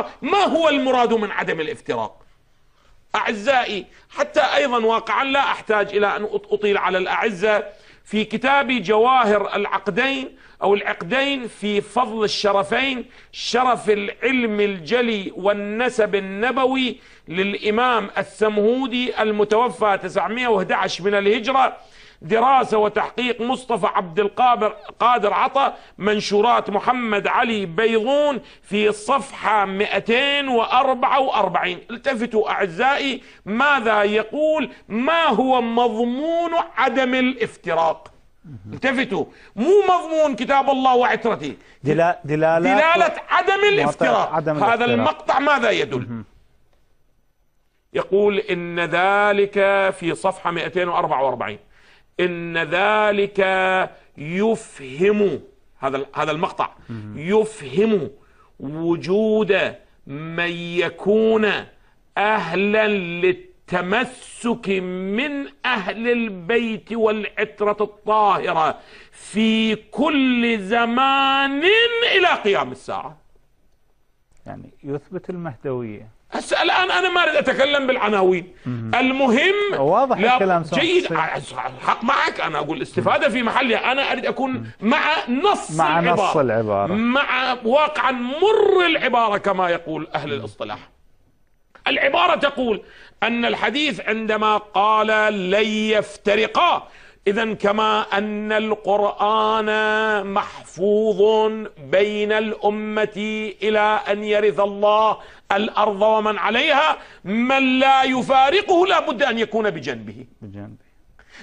الافتراق ما هو المراد من عدم الافتراق أعزائي حتى أيضا واقعا لا أحتاج إلى أن أطيل على الأعزة في كتاب جواهر العقدين أو العقدين في فضل الشرفين شرف العلم الجلي والنسب النبوي للإمام السمهودي المتوفى 911 من الهجرة دراسة وتحقيق مصطفى عبد القادر قادر عطا منشورات محمد علي بيضون في الصفحة 244 التفتوا أعزائي ماذا يقول ما هو مضمون عدم الافتراق التفتوا مو مضمون كتاب الله وعترته دلالة, دلالة, دلالة عدم الافتراق عدم هذا الافتراق. المقطع ماذا يدل يقول إن ذلك في صفحة 244 ان ذلك يفهم هذا هذا المقطع يفهم وجود من يكون اهلا للتمسك من اهل البيت والعتره الطاهره في كل زمان الى قيام الساعه يعني يثبت المهدويه هسه الان انا ما اريد اتكلم بالعناوين المهم واضح الكلام صح جيد حق معك انا اقول الاستفاده في محلها انا اريد اكون مع نص مع العباره مع نص العباره مع واقعا مر العباره كما يقول اهل الاصطلاح العباره تقول ان الحديث عندما قال لن يفترقا إذا كما أن القرآن محفوظ بين الأمة إلى أن يرث الله الأرض ومن عليها من لا يفارقه لا بد أن يكون بجنبه بجنبه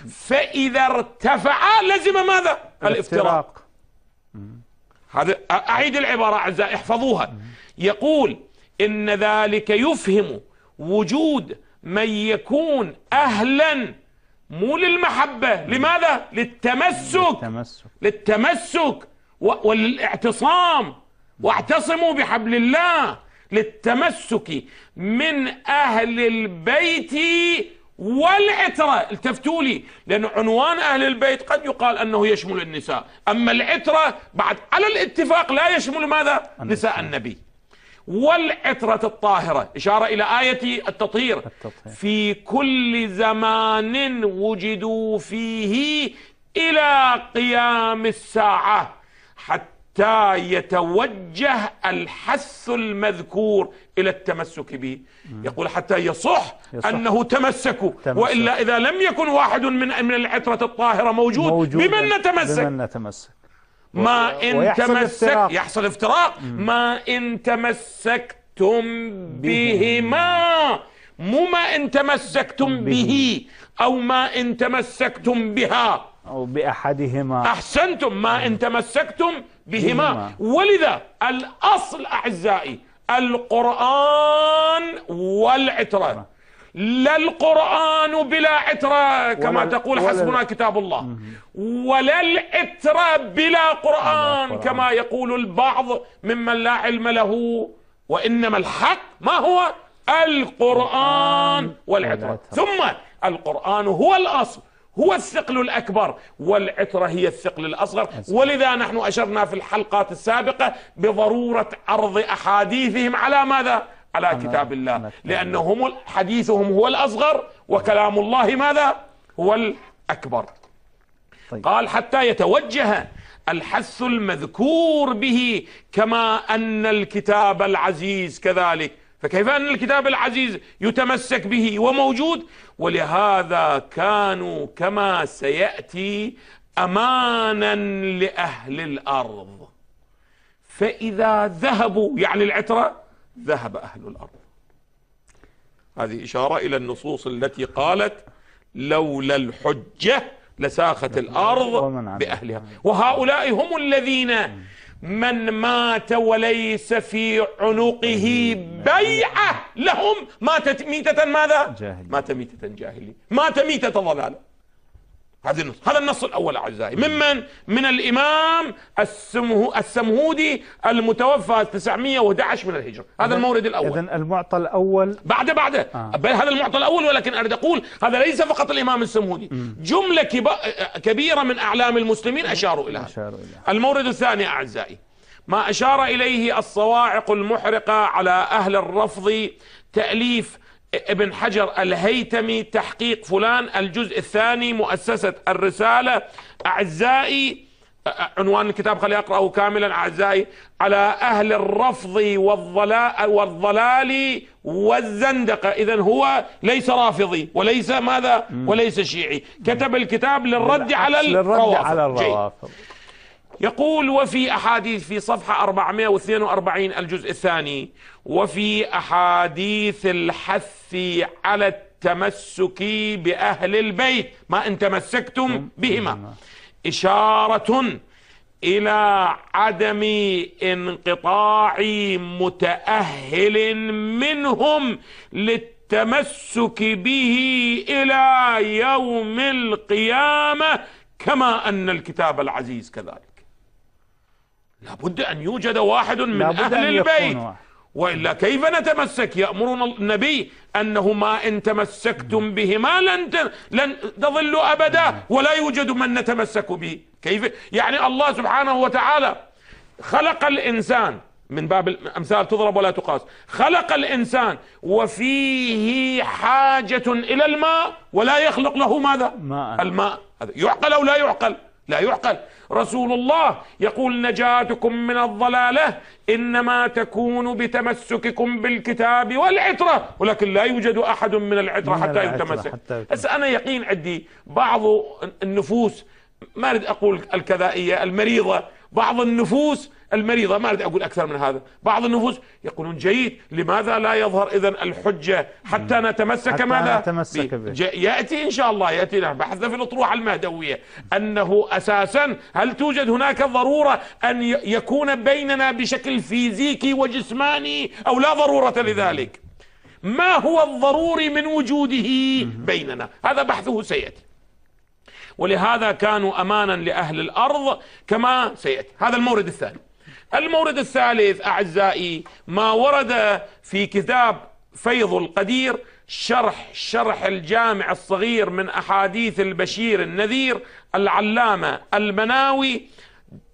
فإذا ارتفع لزم ماذا؟ الافتراق هذا أعيد العبارة أعزائي احفظوها يقول إن ذلك يفهم وجود من يكون أهلاً مو للمحبة لماذا؟ للتمسك للتمسك, للتمسك والاعتصام واعتصموا بحبل الله للتمسك من أهل البيت والعترة التفتوا لي لأن عنوان أهل البيت قد يقال أنه يشمل النساء أما العترة بعد على الاتفاق لا يشمل ماذا؟ نساء النبي والعترة الطاهرة إشارة إلى آية التطهير, التطهير. في كل زمان وجدوا فيه إلى قيام الساعة حتى يتوجه الحث المذكور إلى التمسك به يقول حتى يصح, يصح. أنه تمسكوا تمسك. وإلا إذا لم يكن واحد من من العترة الطاهرة موجود, موجود بمن نتمسك, بمن نتمسك. ما إن تمسك يحصل افتراق ما إن تمسكتم بهما مو ما إن تمسكتم به أو ما إن تمسكتم بها أو بأحدهما أحسنتم ما إن تمسكتم بهما ولذا الأصل أعزائي القرآن والعترة لا القرآن بلا عترة كما تقول حسبنا كتاب الله ولا العترة بلا قرآن كما يقول البعض ممن لا علم له وإنما الحق ما هو القرآن والعترة ثم القرآن هو الأصل هو الثقل الأكبر والعترة هي الثقل الأصغر ولذا نحن أشرنا في الحلقات السابقة بضرورة عرض أحاديثهم على ماذا؟ على كتاب الله لأنهم حديثهم هو الأصغر وكلام الله ماذا هو الأكبر طيب. قال حتى يتوجه الحث المذكور به كما أن الكتاب العزيز كذلك فكيف أن الكتاب العزيز يتمسك به وموجود ولهذا كانوا كما سيأتي أمانا لأهل الأرض فإذا ذهبوا يعني العترة ذهب أهل الأرض هذه إشارة إلى النصوص التي قالت لولا الحجة لساخت الأرض بأهلها وهؤلاء هم الذين من مات وليس في عنقه بيعة لهم ماتت ميتة ماذا مات ميتة جاهلية مات ميتة ضلالة هذا النص هذا النص الأول أعزائي ممن من الإمام السمه السمهودي المتوفى 911 من الهجرة هذا المورد الأول إذا المعطى الأول بعد بعده آه. بل هذا المعطى الأول ولكن أريد أقول هذا ليس فقط الإمام السمهودي مم. جملة كبيرة من أعلام المسلمين أشاروا إليها أشاروا إليها المورد الثاني أعزائي ما أشار إليه الصواعق المحرقة على أهل الرفض تأليف ابن حجر الهيتمي تحقيق فلان الجزء الثاني مؤسسة الرسالة أعزائي عنوان الكتاب خلي أقرأه كاملا أعزائي على أهل الرفض والضلال, والضلال والزندقة إذا هو ليس رافضي وليس ماذا وليس شيعي كتب الكتاب للرد على الرافض للرد على الروافض يقول وفي أحاديث في صفحة 442 الجزء الثاني وفي أحاديث الحث على التمسك بأهل البيت ما إن تمسكتم بهما إشارة إلى عدم انقطاع متأهل منهم للتمسك به إلى يوم القيامة كما أن الكتاب العزيز كذلك لابد أن يوجد واحد من أهل البيت وإلا كيف نتمسك يأمرنا النبي أنه ما إن تمسكتم بهما لن لن تضلوا أبدا ولا يوجد من نتمسك به كيف يعني الله سبحانه وتعالى خلق الإنسان من باب الأمثال تضرب ولا تقاس خلق الإنسان وفيه حاجة إلى الماء ولا يخلق له ماذا ماء. الماء هذا يعقل أو لا يعقل لا يعقل رسول الله يقول نجاتكم من الضلالة إنما تكون بتمسككم بالكتاب والعطرة ولكن لا يوجد أحد من العطرة من حتى يتمسك بس أنا يقين عندي بعض النفوس ما أريد أقول الكذائية المريضة بعض النفوس المريضة ما أريد أقول أكثر من هذا بعض النفوس يقولون جيد لماذا لا يظهر إذا الحجة حتى نتمسك حتى ماذا نتمسك به. يأتي إن شاء الله يأتي لنا نعم. بحثنا في الأطروحة المهدوية أنه أساسا هل توجد هناك ضرورة أن يكون بيننا بشكل فيزيكي وجسماني أو لا ضرورة لذلك ما هو الضروري من وجوده بيننا هذا بحثه سيأتي ولهذا كانوا أمانا لأهل الأرض كما سيأتي هذا المورد الثاني المورد الثالث أعزائي ما ورد في كتاب فيض القدير شرح شرح الجامع الصغير من أحاديث البشير النذير العلامة المناوي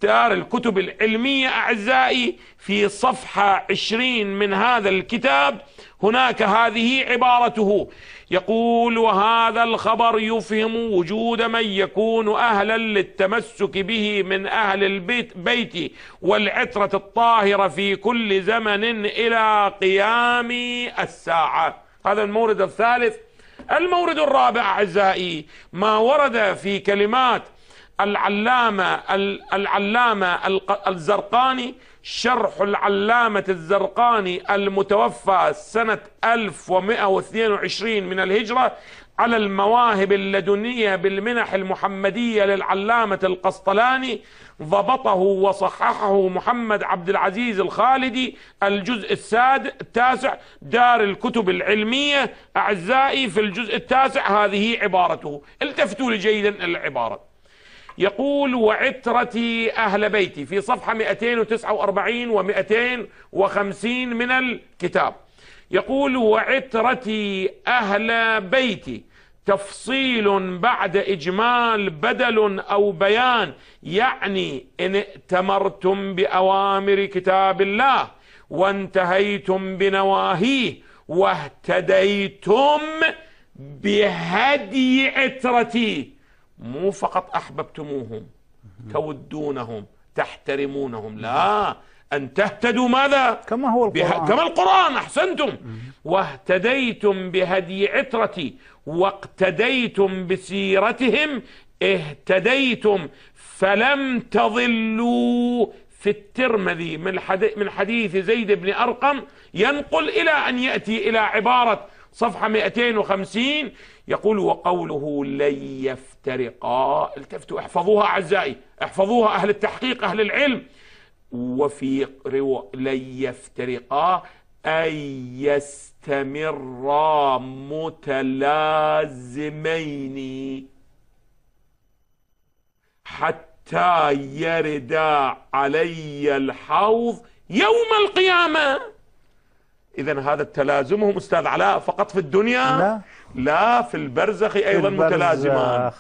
دار الكتب العلمية أعزائي في صفحة عشرين من هذا الكتاب هناك هذه عبارته يقول وهذا الخبر يفهم وجود من يكون أهلا للتمسك به من أهل البيت بيت والعترة الطاهرة في كل زمن إلى قيام الساعة هذا المورد الثالث المورد الرابع أعزائي ما ورد في كلمات العلامة العلامة الزرقاني شرح العلامة الزرقاني المتوفى سنة 1122 من الهجرة على المواهب اللدنية بالمنح المحمدية للعلامة القسطلاني ضبطه وصححه محمد عبد العزيز الخالدي الجزء الساد التاسع دار الكتب العلمية أعزائي في الجزء التاسع هذه عبارته التفتوا لي جيدا العبارة يقول وعترتي أهل بيتي في صفحة 249 و 250 من الكتاب يقول وعترتي أهل بيتي تفصيل بعد إجمال بدل أو بيان يعني إن ائتمرتم بأوامر كتاب الله وانتهيتم بنواهيه واهتديتم بهدي عترتي مو فقط أحببتموهم تودونهم تحترمونهم لا أن تهتدوا ماذا كما هو القرآن كما القرآن أحسنتم واهتديتم بهدي عترتي واقتديتم بسيرتهم اهتديتم فلم تضلوا في الترمذي من حديث زيد بن أرقم ينقل إلى أن يأتي إلى عبارة صفحة 250 يقول وقوله لن يفترقا التفتوا احفظوها أعزائي احفظوها أهل التحقيق أهل العلم وفي روا لن يفترقا أن يستمرا متلازمين حتى يردا علي الحوض يوم القيامه اذا هذا التلازمهم استاذ علاء فقط في الدنيا لا, لا في البرزخ ايضا البرزخ متلازمان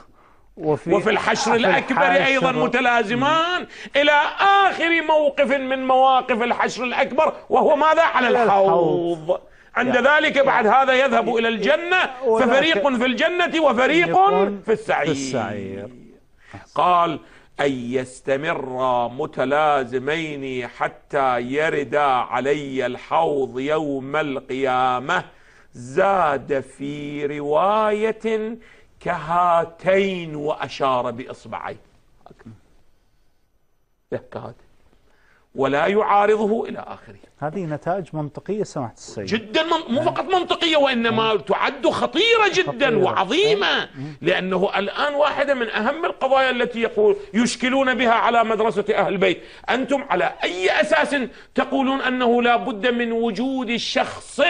وفي, وفي الحشر الاكبر ايضا متلازمان الى اخر موقف من مواقف الحشر الاكبر وهو ماذا على الحوض عند يعني ذلك بعد هذا يذهب الى الجنه ففريق في الجنه وفريق في السعير, في السعير. قال أن يستمرا متلازمين حتى يردا علي الحوض يوم القيامة زاد في رواية كهاتين وأشار بإصبعي كهاتين ولا يعارضه إلى آخره هذه نتائج منطقية سماحة السيد جدا من... مو فقط منطقية وإنما مم. تعد خطيرة جدا خطيرة. وعظيمة مم. لأنه الآن واحدة من أهم القضايا التي يقول يشكلون بها على مدرسة أهل البيت أنتم على أي أساس تقولون أنه لا بد من وجود شخص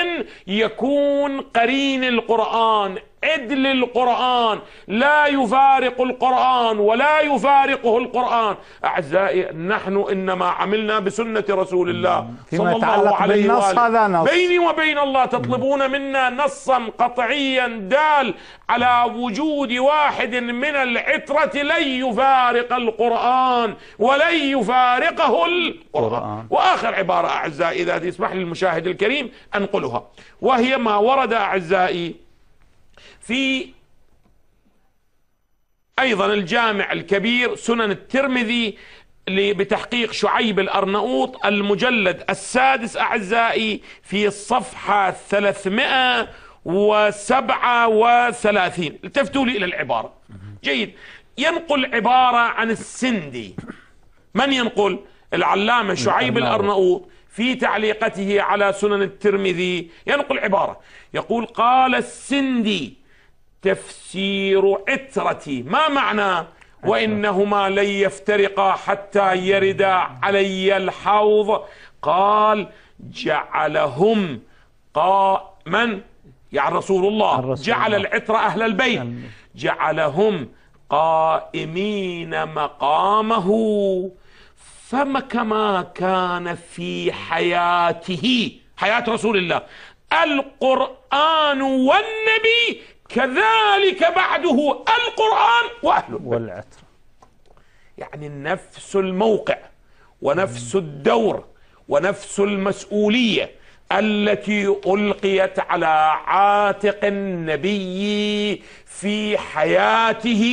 يكون قرين القرآن عدل القرآن لا يفارق القرآن ولا يفارقه القرآن أعزائي نحن إنما عملنا بسنة رسول الله صلى الله عليه وآله بيني وبين الله تطلبون منا نصا قطعيا دال على وجود واحد من العترة لن يفارق القرآن ولن يفارقه القرآن وآخر عبارة أعزائي إذا تسمح للمشاهد الكريم أنقلها وهي ما ورد أعزائي في أيضا الجامع الكبير سنن الترمذي بتحقيق شعيب الأرنؤوط المجلد السادس أعزائي في الصفحة 337 التفتوا لي إلى العبارة جيد ينقل عبارة عن السندي من ينقل العلامة شعيب الأرنؤوط في تعليقته على سنن الترمذي ينقل عبارة يقول قال السندي تفسير عترتي ما معنى وإنهما لن يفترقا حتى يردا علي الحوض قال جعلهم قائما من يعني رسول الله الرسول جعل العتر أهل البيت جعلهم قائمين مقامه فكما كان في حياته حياة رسول الله القرآن والنبي كذلك بعده القرآن وأهله والعطر يعني نفس الموقع ونفس الدور ونفس المسؤولية التي ألقيت على عاتق النبي في حياته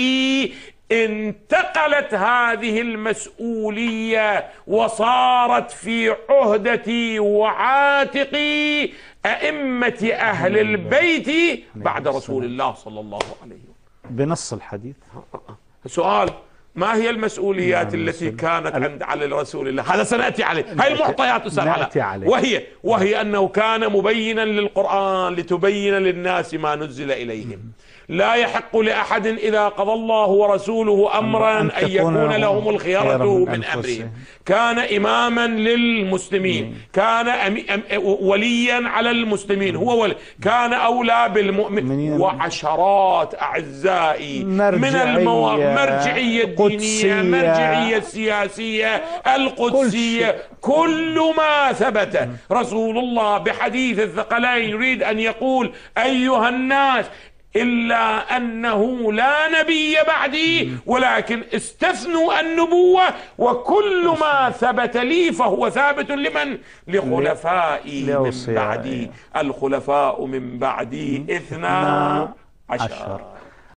انتقلت هذه المسؤولية وصارت في عهدتي وعاتقي أئمة أهل البيت بعد رسول الله صلى الله عليه وسلم بنص الحديث سؤال ما هي المسؤوليات نعم، التي كانت عند على رسول الله هذا سنأتي عليه هاي المعطيات سناتي عليه وهي وهي أنه كان مبينا للقرآن لتبين للناس ما نزل إليهم لا يحق لأحد إذا قضى الله ورسوله أمرا أن, أن يكون لهم الخيارة من أمرهم كان إماما للمسلمين كان أم وليا على المسلمين هو ولي كان أولى بالمؤمن وعشرات أعزائي من المواقع مرجعية الدينية مرجعية السياسية القدسية كل ما ثبت رسول الله بحديث الثقلين يريد أن يقول أيها الناس إلا أنه لا نبي بعدي ولكن استثنوا النبوة وكل ما ثبت لي فهو ثابت لمن لخلفائي من بعدي الخلفاء من بعدي إثنا عشر